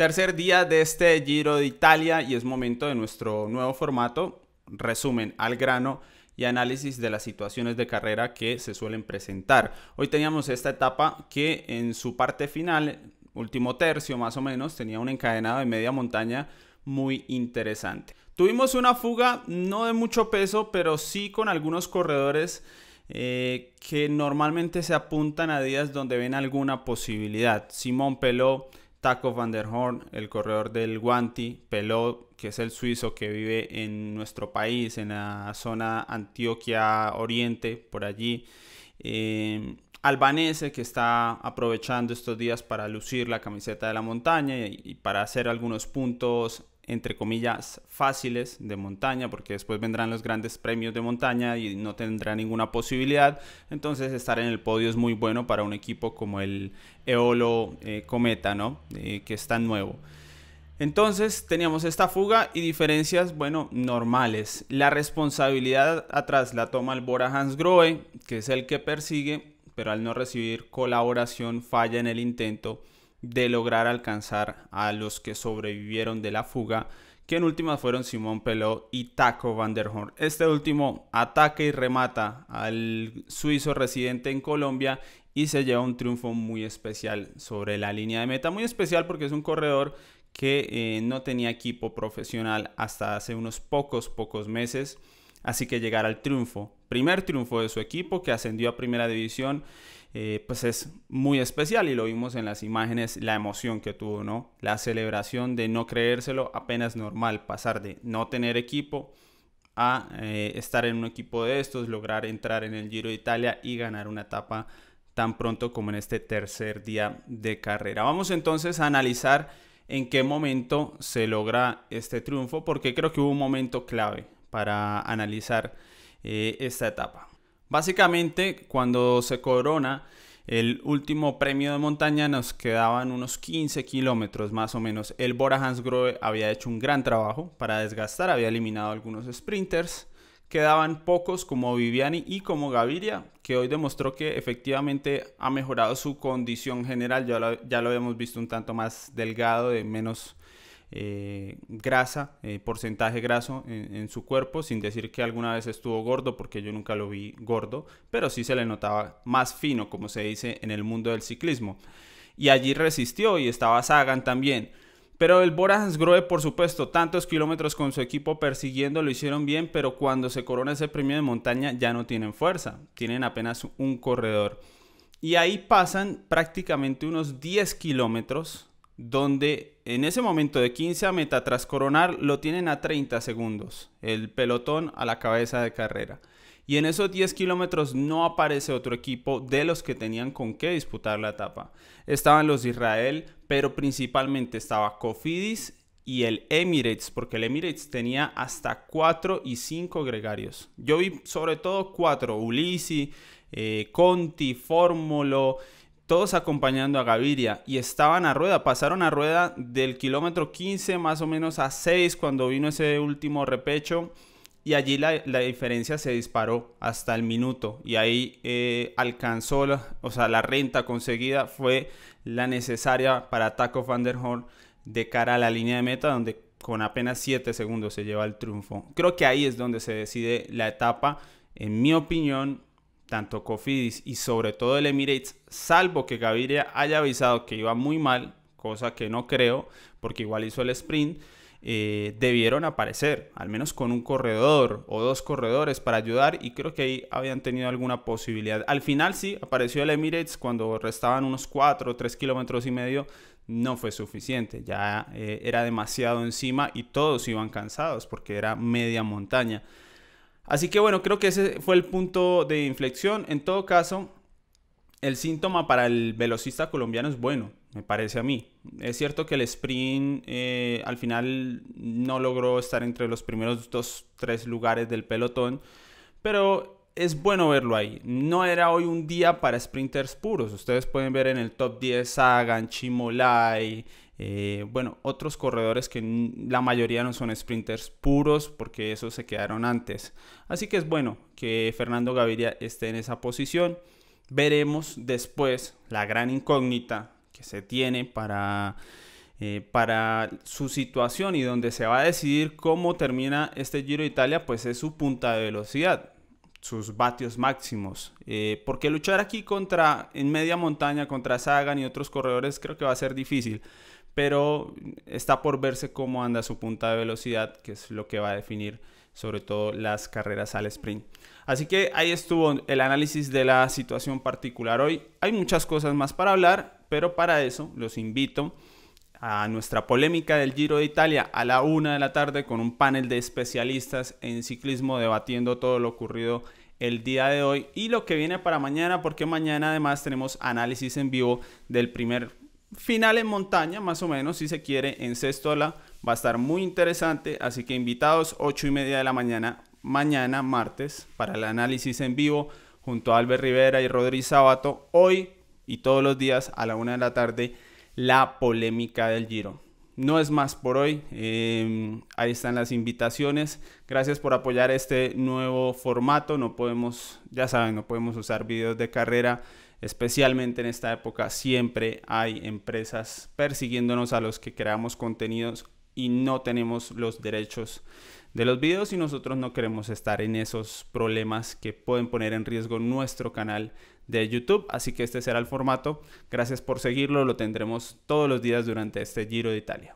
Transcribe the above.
Tercer día de este Giro de Italia y es momento de nuestro nuevo formato, resumen al grano y análisis de las situaciones de carrera que se suelen presentar. Hoy teníamos esta etapa que en su parte final, último tercio más o menos, tenía un encadenado de media montaña muy interesante. Tuvimos una fuga no de mucho peso, pero sí con algunos corredores eh, que normalmente se apuntan a días donde ven alguna posibilidad. Simón Peló, Taco van der Horn, el corredor del Guanti, Pelot, que es el suizo que vive en nuestro país, en la zona Antioquia Oriente, por allí. Em, Albanese, que está aprovechando estos días para lucir la camiseta de la montaña y para hacer algunos puntos entre comillas, fáciles de montaña, porque después vendrán los grandes premios de montaña y no tendrá ninguna posibilidad. Entonces estar en el podio es muy bueno para un equipo como el Eolo eh, Cometa, ¿no? Eh, que es tan nuevo. Entonces teníamos esta fuga y diferencias, bueno, normales. La responsabilidad atrás la toma el Bora Hans Groe que es el que persigue, pero al no recibir colaboración falla en el intento de lograr alcanzar a los que sobrevivieron de la fuga, que en última fueron Simón Peló y Taco Van der Horn. Este último ataca y remata al suizo residente en Colombia y se lleva un triunfo muy especial sobre la línea de meta, muy especial porque es un corredor que eh, no tenía equipo profesional hasta hace unos pocos, pocos meses, así que llegar al triunfo, primer triunfo de su equipo que ascendió a primera división eh, pues es muy especial y lo vimos en las imágenes, la emoción que tuvo, ¿no? La celebración de no creérselo apenas normal, pasar de no tener equipo a eh, estar en un equipo de estos, lograr entrar en el Giro de Italia y ganar una etapa tan pronto como en este tercer día de carrera. Vamos entonces a analizar en qué momento se logra este triunfo, porque creo que hubo un momento clave para analizar eh, esta etapa. Básicamente, cuando se corona el último premio de montaña, nos quedaban unos 15 kilómetros más o menos. El Bora Hansgrohe había hecho un gran trabajo para desgastar, había eliminado algunos sprinters. Quedaban pocos como Viviani y como Gaviria, que hoy demostró que efectivamente ha mejorado su condición general. Ya lo, ya lo habíamos visto un tanto más delgado, de menos eh, grasa, eh, porcentaje graso en, su cuerpo, sin decir que alguna vez estuvo gordo, porque yo nunca lo vi gordo, pero sí se le notaba más fino, como se dice en el mundo del ciclismo. Y allí resistió y estaba Sagan también. Pero el Bora por supuesto, tantos kilómetros con su equipo persiguiendo lo hicieron bien, pero cuando se corona ese premio de montaña ya no tienen fuerza, tienen apenas un corredor. Y ahí pasan prácticamente unos 10 kilómetros donde en ese momento de 15 a meta tras coronar lo tienen a 30 segundos, el pelotón a la cabeza de carrera. Y en esos 10 kilómetros no aparece otro equipo de los que tenían con qué disputar la etapa. Estaban los de Israel, pero principalmente estaba Cofidis y el Emirates, porque el Emirates tenía hasta 4 y 5 gregarios. Yo vi sobre todo 4, Ulisi, eh, Conti, Fórmulo todos acompañando a Gaviria y estaban a rueda, pasaron a rueda del kilómetro 15 más o menos a 6 cuando vino ese último repecho y allí la, diferencia se disparó hasta el minuto y ahí eh, alcanzó, la, o sea, la renta conseguida fue la necesaria para Taco van der de cara a la línea de meta donde con apenas 7 segundos se lleva el triunfo. Creo que ahí es donde se decide la etapa, en mi opinión, tanto Cofidis y sobre todo el Emirates, salvo que Gaviria haya avisado que iba muy mal, cosa que no creo, porque igual hizo el sprint, eh, debieron aparecer, al menos con un corredor o dos corredores para ayudar y creo que ahí habían tenido alguna posibilidad. Al final sí, apareció el Emirates cuando restaban unos 4 o 3 kilómetros y medio, no fue suficiente, ya eh, era demasiado encima y todos iban cansados porque era media montaña. Así que bueno, creo que ese fue el punto de inflexión. En todo caso, el síntoma para el velocista colombiano es bueno, me parece a mí. Es cierto que el sprint eh, al final no logró estar entre los primeros dos, tres lugares del pelotón, pero es bueno verlo ahí. No era hoy un día para sprinters puros. Ustedes pueden ver en el top 10 Sagan, Chimolai, eh, bueno, otros corredores que la mayoría no son sprinters puros porque esos se quedaron antes. Así que es bueno que Fernando Gaviria esté en esa posición. Veremos después la gran incógnita que se tiene para, eh, para su situación y donde se va a decidir cómo termina este Giro de Italia, pues es su punta de velocidad sus vatios máximos. Eh, porque luchar aquí contra en media montaña, contra Sagan y otros corredores, creo que va a ser difícil pero está por verse cómo anda su punta de velocidad, que es lo que va a definir sobre todo las carreras al sprint. Así que ahí estuvo el análisis de la situación particular hoy. Hay muchas cosas más para hablar, pero para eso los invito a nuestra polémica del Giro de Italia a la una de la tarde con un panel de especialistas en ciclismo debatiendo todo lo ocurrido el día de hoy y lo que viene para mañana, porque mañana además tenemos análisis en vivo del primer final en montaña, más o menos, si se quiere, en Cestola. Va a estar muy interesante, así que invitados, 8 y media de la mañana, mañana, martes, para el análisis en vivo, junto a Albert Rivera y Rodríguez Sabato. Hoy y todos los días a la 1 de la tarde, la polémica del Giro no es más por hoy. Em, ahí están las invitaciones. Gracias por apoyar este nuevo formato. No podemos, ya saben, no podemos usar videos de carrera. Especialmente en esta época siempre hay empresas persiguiéndonos a los que creamos contenidos y no tenemos los derechos de los videos y nosotros no queremos estar en esos problemas que pueden poner en riesgo nuestro canal de YouTube. Así que este será el formato. Gracias por seguirlo. Lo tendremos todos los días durante este Giro de Italia.